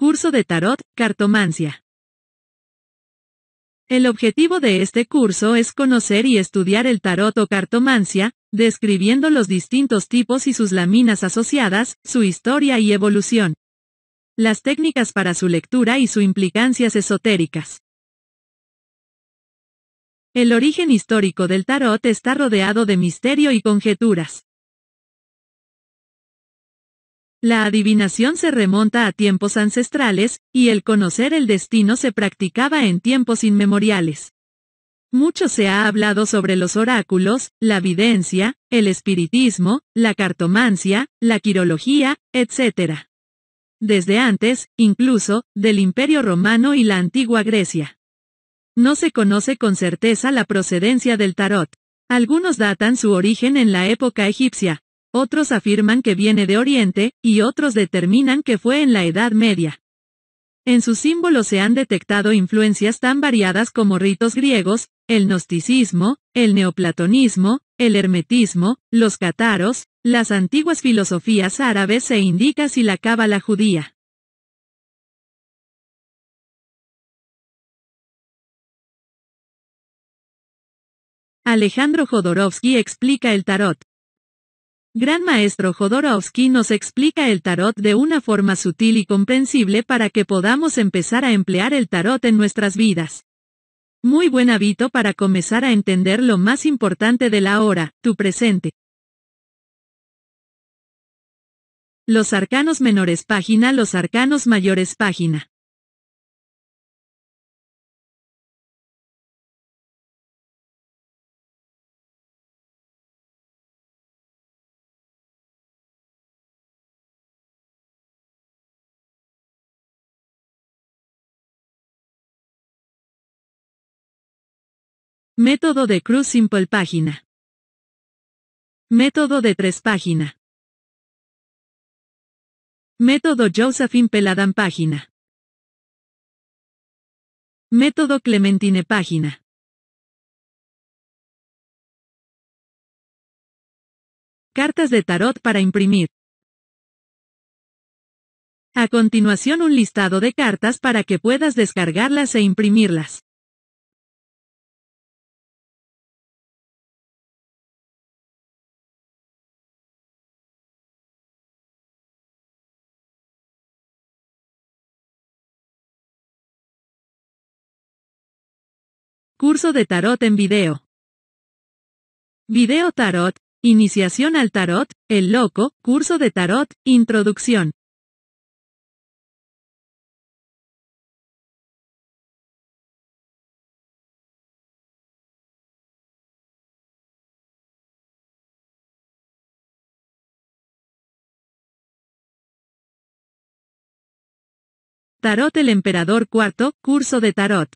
Curso de Tarot, Cartomancia. El objetivo de este curso es conocer y estudiar el tarot o cartomancia, describiendo los distintos tipos y sus láminas asociadas, su historia y evolución. Las técnicas para su lectura y su implicancias esotéricas. El origen histórico del tarot está rodeado de misterio y conjeturas. La adivinación se remonta a tiempos ancestrales, y el conocer el destino se practicaba en tiempos inmemoriales. Mucho se ha hablado sobre los oráculos, la videncia, el espiritismo, la cartomancia, la quirología, etc. Desde antes, incluso, del Imperio Romano y la antigua Grecia. No se conoce con certeza la procedencia del tarot. Algunos datan su origen en la época egipcia, otros afirman que viene de Oriente, y otros determinan que fue en la Edad Media. En su símbolo se han detectado influencias tan variadas como ritos griegos, el gnosticismo, el neoplatonismo, el hermetismo, los cataros, las antiguas filosofías árabes e indica si la la judía. Alejandro Jodorowsky explica el tarot. Gran maestro Jodorowsky nos explica el tarot de una forma sutil y comprensible para que podamos empezar a emplear el tarot en nuestras vidas. Muy buen hábito para comenzar a entender lo más importante de la hora, tu presente. Los arcanos menores página, los arcanos mayores página. Método de Cruz Simple página. Método de Tres página. Método Josephine Peladan página. Método Clementine página. Cartas de tarot para imprimir. A continuación un listado de cartas para que puedas descargarlas e imprimirlas. Curso de tarot en video. Video tarot, iniciación al tarot, el loco, curso de tarot, introducción. Tarot el Emperador Cuarto, curso de tarot.